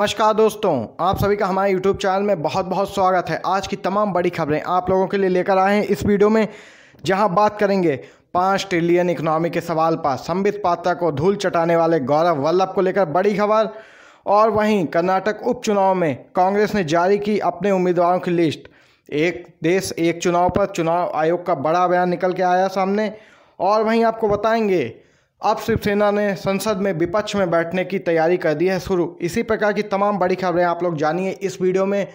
नमस्कार दोस्तों आप सभी का हमारे YouTube चैनल में बहुत बहुत स्वागत है आज की तमाम बड़ी खबरें आप लोगों के लिए लेकर आए हैं इस वीडियो में जहां बात करेंगे पाँच ट्रिलियन इकोनॉमी के सवाल पर संबित पात्रा को धूल चटाने वाले गौरव वल्लभ को लेकर बड़ी खबर और वहीं कर्नाटक उपचुनाव में कांग्रेस ने जारी की अपने उम्मीदवारों की लिस्ट एक देश एक चुनाव पर चुनाव आयोग का बड़ा बयान निकल के आया सामने और वहीं आपको बताएंगे अब शिवसेना ने संसद में विपक्ष में बैठने की तैयारी कर दी है शुरू इसी प्रकार की तमाम बड़ी खबरें आप लोग जानिए इस वीडियो में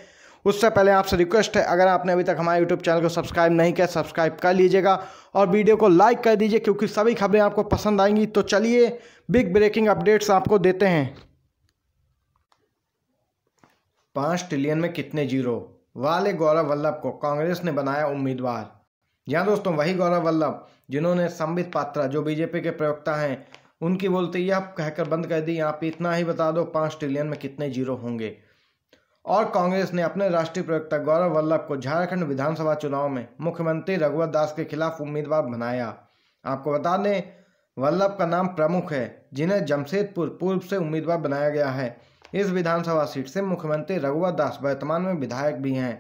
उससे पहले आपसे रिक्वेस्ट है अगर आपने अभी तक हमारे यूट्यूब चैनल को सब्सक्राइब नहीं किया सब्सक्राइब कर लीजिएगा और वीडियो को लाइक कर दीजिए क्योंकि सभी खबरें आपको पसंद आएंगी तो चलिए बिग ब्रेकिंग अपडेट्स आपको देते हैं पाँच ट्रिलियन में कितने जीरो वाले गौरव वल्लभ को कांग्रेस ने बनाया उम्मीदवार यहाँ दोस्तों वही गौरव वल्लभ जिन्होंने संबित पात्रा जो बीजेपी के प्रवक्ता हैं उनकी बोलते यह कहकर बंद कर दी यहाँ पे इतना ही बता दो पाँच ट्रिलियन में कितने जीरो होंगे और कांग्रेस ने अपने राष्ट्रीय प्रवक्ता गौरव वल्लभ को झारखंड विधानसभा चुनाव में मुख्यमंत्री रघुवर दास के खिलाफ उम्मीदवार बनाया आपको बता दें वल्लभ का नाम प्रमुख है जिन्हें जमशेदपुर पूर्व से उम्मीदवार बनाया गया है इस विधानसभा सीट से मुख्यमंत्री रघुवर दास वर्तमान में विधायक भी हैं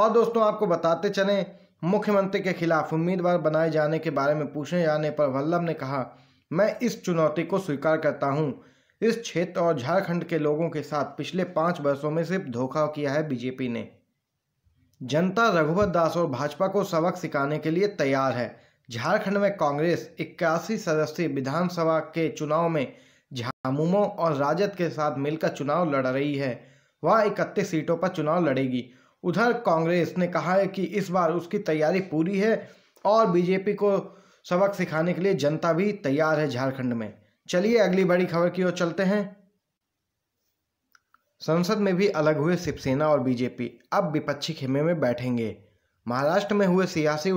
और दोस्तों आपको बताते चलें मुख्यमंत्री के खिलाफ उम्मीदवार बनाए जाने के बारे में पूछे जाने पर वल्लभ ने कहा मैं इस चुनौती को स्वीकार करता हूँ इस क्षेत्र और झारखंड के लोगों के साथ पिछले पाँच वर्षों में सिर्फ धोखा किया है बीजेपी ने जनता रघुवर दास और भाजपा को सबक सिखाने के लिए तैयार है झारखंड में कांग्रेस इक्यासी सदस्यीय विधानसभा के चुनाव में झामुमो और राजद के साथ मिलकर चुनाव लड़ रही है वह इकतीस सीटों पर चुनाव लड़ेगी उधर कांग्रेस ने कहा है कि इस बार उसकी तैयारी पूरी है और बीजेपी को सबक सिखाने के लिए जनता भी तैयार है झारखंड में चलिए अगली बड़ी खबर की ओर चलते हैं संसद में भी अलग हुए शिवसेना और बीजेपी अब विपक्षी खेमे में बैठेंगे महाराष्ट्र में हुए सियासी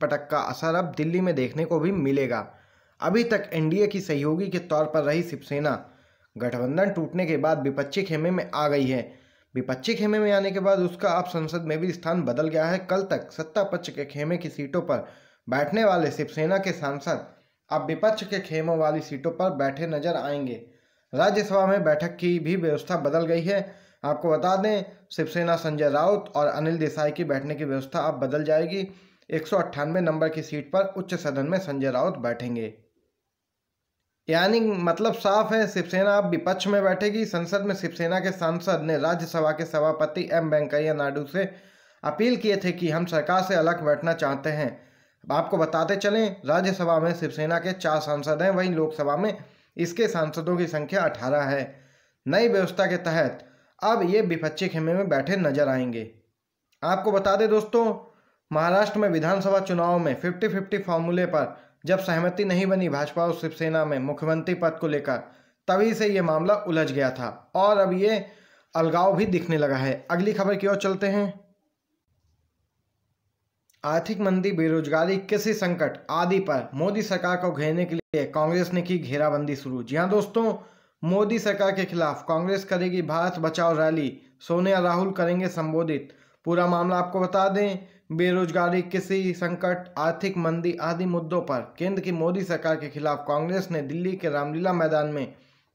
पटक का असर अब दिल्ली में देखने को भी मिलेगा अभी तक एनडीए की सहयोगी के तौर पर रही शिवसेना गठबंधन टूटने के बाद विपक्षी खेमे में आ गई है विपक्षी खेमे में आने के बाद उसका अब संसद में भी स्थान बदल गया है कल तक सत्ता पक्ष के खेमे की सीटों पर बैठने वाले शिवसेना के सांसद अब विपक्ष के खेमों वाली सीटों पर बैठे नजर आएंगे राज्यसभा में बैठक की भी व्यवस्था बदल गई है आपको बता दें शिवसेना संजय राउत और अनिल देसाई की बैठने की व्यवस्था अब बदल जाएगी एक नंबर की सीट पर उच्च सदन में संजय राउत बैठेंगे यानी मतलब साफ है शिवसेना अब विपक्ष में बैठेगी संसद में शिवसेना के सांसद ने राज्यसभा के सभापति एम वेंकैया नायडू से अपील किए थे कि हम सरकार से अलग बैठना चाहते हैं अब आपको बताते चलें राज्यसभा में शिवसेना के चार सांसद हैं वहीं लोकसभा में इसके सांसदों की संख्या अठारह है नई व्यवस्था के तहत अब ये विपक्षी खेमे में बैठे नजर आएंगे आपको बता दें दोस्तों महाराष्ट्र में विधानसभा चुनाव में फिफ्टी फिफ्टी फार्मूले पर जब सहमति नहीं बनी भाजपा और शिवसेना में मुख्यमंत्री पद को लेकर तभी से ये मामला उलझ गया था और अब ये अलगाव भी दिखने लगा है अगली खबर की ओर चलते हैं आर्थिक मंदी बेरोजगारी कृषि संकट आदि पर मोदी सरकार को घेरने के लिए कांग्रेस ने की घेराबंदी शुरू जी हाँ दोस्तों मोदी सरकार के खिलाफ कांग्रेस करेगी भारत बचाओ रैली सोनिया राहुल करेंगे संबोधित पूरा मामला आपको बता दें बेरोजगारी कृषि संकट आर्थिक मंदी आदि मुद्दों पर केंद्र की मोदी सरकार के खिलाफ कांग्रेस ने दिल्ली के रामलीला मैदान में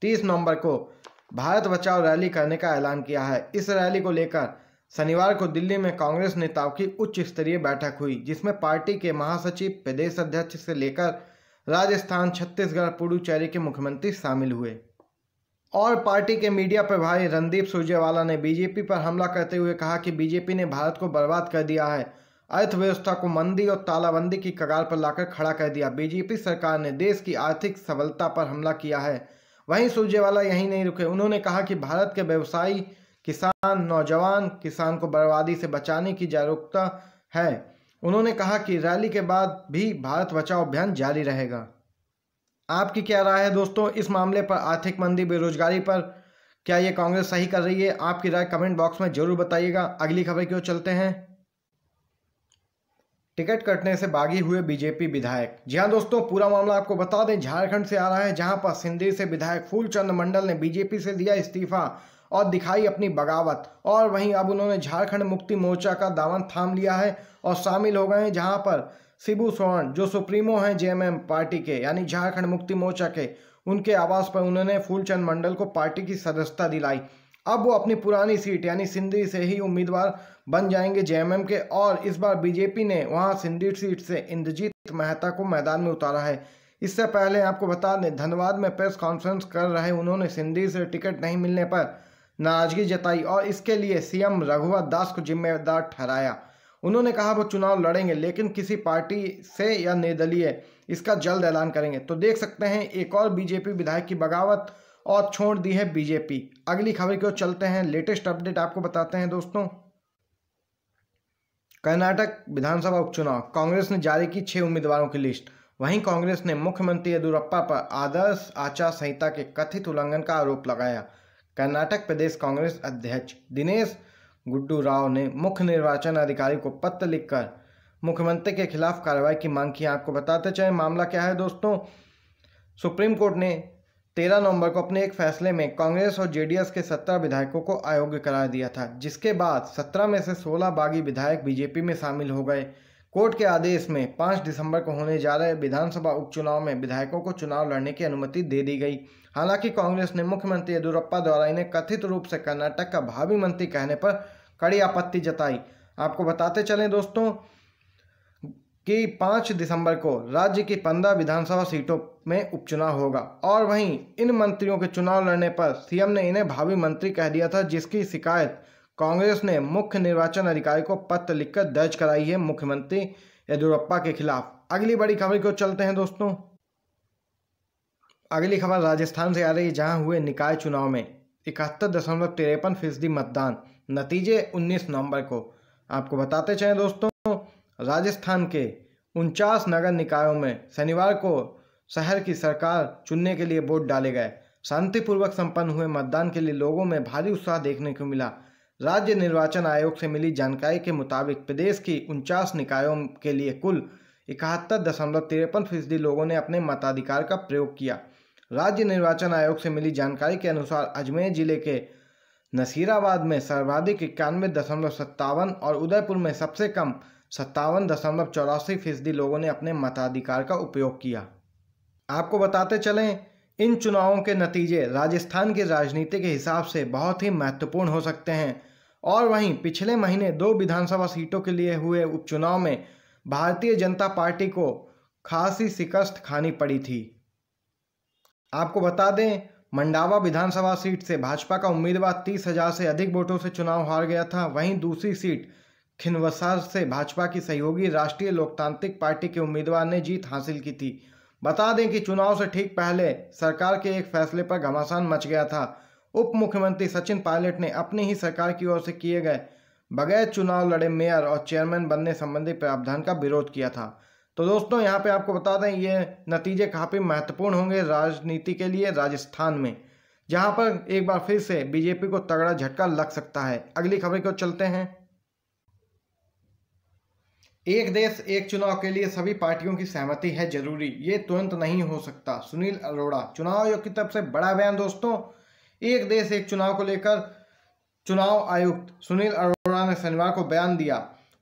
30 नवंबर को भारत बचाओ रैली करने का ऐलान किया है इस रैली को लेकर शनिवार को दिल्ली में कांग्रेस नेताओं की उच्च स्तरीय बैठक हुई जिसमें पार्टी के महासचिव प्रदेश अध्यक्ष से लेकर राजस्थान छत्तीसगढ़ पुडुचेरी के मुख्यमंत्री शामिल हुए और पार्टी के मीडिया प्रभारी रणदीप सुरजेवाला ने बीजेपी पर हमला करते हुए कहा कि बीजेपी ने भारत को बर्बाद कर दिया है अर्थव्यवस्था को मंदी और तालाबंदी की कगार पर लाकर खड़ा कर दिया बीजेपी सरकार ने देश की आर्थिक सबलता पर हमला किया है वहीं सुरजेवाला यहीं नहीं रुके उन्होंने कहा कि भारत के व्यवसायी किसान नौजवान किसान को बर्बादी से बचाने की जागरूकता है उन्होंने कहा कि रैली के बाद भी भारत बचाओ अभियान जारी रहेगा आपकी क्या राय है दोस्तों इस मामले पर आर्थिक मंदी बेरोजगारी पर क्या ये कांग्रेस सही कर रही है आपकी राय कमेंट बॉक्स में जरूर बताइएगा अगली खबर की ओर चलते हैं टिकट कटने से बागी हुए बीजेपी विधायक जी हाँ दोस्तों पूरा मामला आपको बता दें झारखंड से आ रहा है जहां पर सिंधी से विधायक फूलचंद मंडल ने बीजेपी से दिया इस्तीफा और दिखाई अपनी बगावत और वहीं अब उन्होंने झारखंड मुक्ति मोर्चा का दामन थाम लिया है और शामिल हो गए हैं जहां पर शिबू सोहन जो सुप्रीमो हैं जेएमएम पार्टी के यानी झारखंड मुक्ति मोर्चा के उनके आवास पर उन्होंने फूलचंद मंडल को पार्टी की सदस्यता दिलाई अब वो अपनी पुरानी सीट यानी सिंधी से ही उम्मीदवार बन जाएंगे जेएमएम के और इस बार बीजेपी ने वहां सिंधी सीट से इंद्रजीत मेहता को मैदान में उतारा है इससे पहले आपको बता दें धनबाद में प्रेस कॉन्फ्रेंस कर रहे उन्होंने सिंधी से टिकट नहीं मिलने पर नाराजगी जताई और इसके लिए सीएम रघुवर दास को जिम्मेदार ठहराया उन्होंने कहा वो चुनाव लड़ेंगे लेकिन किसी पार्टी से या निर्दलीय इसका जल्द ऐलान करेंगे तो देख सकते हैं एक और बीजेपी विधायक की बगावत और छोड़ दी है बीजेपी अगली खबर की ओर चलते हैं लेटेस्ट अपडेट आपको बताते हैं दोस्तों कर्नाटक विधानसभा उपचुनाव कांग्रेस ने जारी की छह उम्मीदवारों की लिस्ट वहीं कांग्रेस ने मुख्यमंत्री येदुरप्पा पर आदर्श आचार संहिता के कथित उल्लंघन का आरोप लगाया कर्नाटक प्रदेश कांग्रेस अध्यक्ष दिनेश गुड्डू राव ने मुख्य निर्वाचन अधिकारी को पत्र लिखकर मुख्यमंत्री के खिलाफ कार्रवाई की मांग की आपको बताते चले मामला क्या है दोस्तों सुप्रीम कोर्ट ने तेरह नवंबर को अपने एक फैसले में कांग्रेस और जेडीएस के सत्रह विधायकों को अयोग्य करार दिया था जिसके बाद सत्रह में से सोलह बागी विधायक बीजेपी में शामिल हो गए कोर्ट के आदेश में 5 दिसंबर को होने जा रहे विधानसभा उपचुनाव में विधायकों को चुनाव लड़ने की अनुमति दे दी गई हालांकि कांग्रेस ने मुख्यमंत्री येदुरप्पा द्वारा इन्हें कथित रूप से कर्नाटक का भावी मंत्री कहने पर कड़ी आपत्ति जताई आपको बताते चलें दोस्तों कि 5 दिसंबर को राज्य की पंद्रह विधानसभा सीटों में उपचुनाव होगा और वहीं इन मंत्रियों के चुनाव लड़ने पर सीएम ने इन्हें भावी मंत्री कह दिया था जिसकी शिकायत कांग्रेस ने मुख्य निर्वाचन अधिकारी को पत्र लिखकर दर्ज कराई है मुख्यमंत्री येदुरप्पा के खिलाफ अगली बड़ी खबर को चलते हैं दोस्तों अगली खबर राजस्थान से आ रही है जहां हुए निकाय चुनाव में इकहत्तर दशमलव तिरपन फीसदी मतदान नतीजे 19 नवंबर को आपको बताते चाहें दोस्तों राजस्थान के उनचास नगर निकायों में शनिवार को शहर की सरकार चुनने के लिए वोट डाले गए शांतिपूर्वक संपन्न हुए मतदान के लिए लोगों में भारी उत्साह देखने को मिला राज्य निर्वाचन आयोग से मिली जानकारी के मुताबिक प्रदेश की उनचास निकायों के लिए कुल इकहत्तर दशमलव तिरपन फीसदी लोगों ने अपने मताधिकार का प्रयोग किया राज्य निर्वाचन आयोग से मिली जानकारी के अनुसार अजमेर जिले के नसीराबाद में सर्वाधिक इक्यानवे दशमलव सत्तावन और उदयपुर में सबसे कम सत्तावन दशमलव चौरासी फीसदी लोगों ने अपने मताधिकार का उपयोग किया आपको बताते चलें इन चुनावों के नतीजे राजस्थान की राजनीति के हिसाब से बहुत ही महत्वपूर्ण हो सकते हैं और वहीं पिछले महीने दो विधानसभा सीटों के लिए हुए उपचुनाव में भारतीय जनता पार्टी को खासी शिकस्त खानी पड़ी थी आपको बता दें मंडावा विधानसभा सीट से भाजपा का उम्मीदवार तीस हजार से अधिक वोटों से चुनाव हार गया था वहीं दूसरी सीट खिनवसार से भाजपा की सहयोगी राष्ट्रीय लोकतांत्रिक पार्टी के उम्मीदवार ने जीत हासिल की थी बता दें कि चुनाव से ठीक पहले सरकार के एक फैसले पर घमासान मच गया था उप मुख्यमंत्री सचिन पायलट ने अपनी ही सरकार की ओर से किए गए बगैर चुनाव लड़े मेयर और चेयरमैन बनने संबंधी प्रावधान का विरोध किया था तो दोस्तों यहाँ पे आपको बता दें ये नतीजे काफ़ी महत्वपूर्ण होंगे राजनीति के लिए राजस्थान में जहाँ पर एक बार फिर से बीजेपी को तगड़ा झटका लग सकता है अगली खबर को चलते हैं एक देश एक चुनाव के लिए सभी पार्टियों की सहमति है जरूरी ये तुरंत नहीं हो सकता सुनील अरोड़ा चुनाव आयोग की तरफ से बड़ा बयान दोस्तों एक देश एक चुनाव को लेकर चुनाव आयुक्त सुनील अरोड़ा ने शनिवार को बयान दिया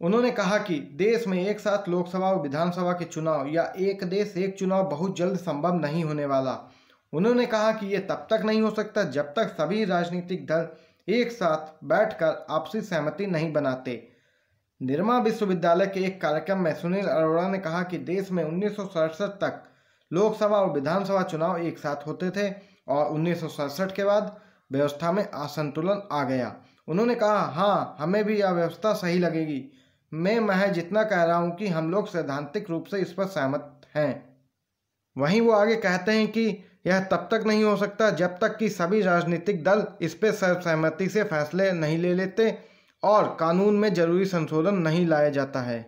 उन्होंने कहा कि देश में एक साथ लोकसभा और विधानसभा के चुनाव या एक देश एक चुनाव बहुत जल्द संभव नहीं होने वाला उन्होंने कहा कि ये तब तक नहीं हो सकता जब तक सभी राजनीतिक दल एक साथ बैठकर आपसी सहमति नहीं बनाते निर्मा विश्वविद्यालय के एक कार्यक्रम में सुनील अरोड़ा ने कहा कि देश में उन्नीस तक लोकसभा और विधानसभा चुनाव एक साथ होते थे और उन्नीस के बाद व्यवस्था में असंतुलन आ गया उन्होंने कहा हाँ हमें भी यह व्यवस्था सही लगेगी मैं महज जितना कह रहा हूँ कि हम लोग सैद्धांतिक रूप से इस पर सहमत हैं वहीं वो आगे कहते हैं कि यह तब तक नहीं हो सकता जब तक कि सभी राजनीतिक दल इस पर सर्वसहमति से फैसले नहीं ले लेते और कानून में जरूरी संशोधन नहीं लाया जाता है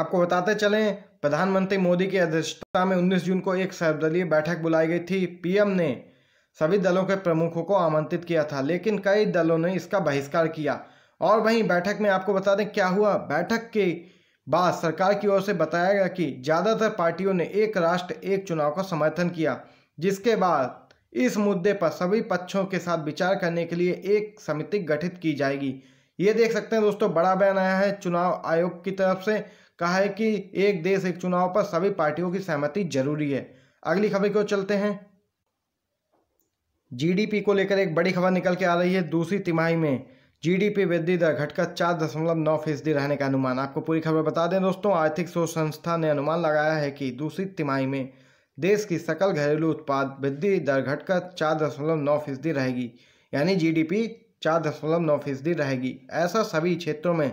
आपको बताते चलें प्रधानमंत्री मोदी की अध्यक्षता में 19 जून को एक सर्वदलीय बैठक बुलाई गई थी पीएम ने सभी दलों के प्रमुखों को आमंत्रित किया था लेकिन कई दलों ने इसका बहिष्कार किया और वहीं बैठक में आपको बता दें क्या हुआ बैठक के बाद सरकार की ओर से बताया गया कि ज़्यादातर पार्टियों ने एक राष्ट्र एक चुनाव का समर्थन किया जिसके बाद इस मुद्दे पर सभी पक्षों के साथ विचार करने के लिए एक समिति गठित की जाएगी ये देख सकते हैं दोस्तों बड़ा बयान आया है चुनाव आयोग की तरफ से कहा है कि एक देश एक चुनाव पर सभी पार्टियों की सहमति जरूरी है अगली खबर क्यों चलते हैं जीडीपी को लेकर एक बड़ी खबर निकल के आ रही है दूसरी तिमाही में जीडीपी वृद्धि दर घटकर चार दशमलव नौ फीसदी रहने का अनुमान आपको पूरी खबर बता दें दोस्तों आर्थिक शोध संस्था ने अनुमान लगाया है कि दूसरी तिमाही में देश की सकल घरेलू उत्पाद वृद्धि दर घटकर चार दशमलव नौ फीसदी रहेगी यानी जीडीपी चार दशमलव नौ फीसदी रहेगी ऐसा सभी क्षेत्रों में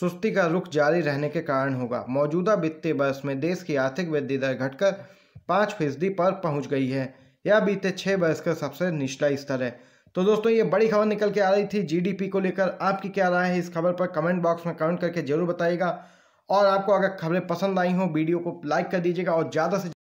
सुस्ती का रुख जारी रहने के कारण होगा मौजूदा वित्तीय वर्ष में देश की आर्थिक वृद्धि दर घटकर पाँच फीसदी पर पहुंच गई है यह बीते छः वर्ष का सबसे निचला स्तर है तो दोस्तों ये बड़ी खबर निकल के आ रही थी जीडीपी को लेकर आपकी क्या राय है इस खबर पर कमेंट बॉक्स में कमेंट करके जरूर बताइएगा और आपको अगर खबरें पसंद आई हों वीडियो को लाइक कर दीजिएगा और ज़्यादा से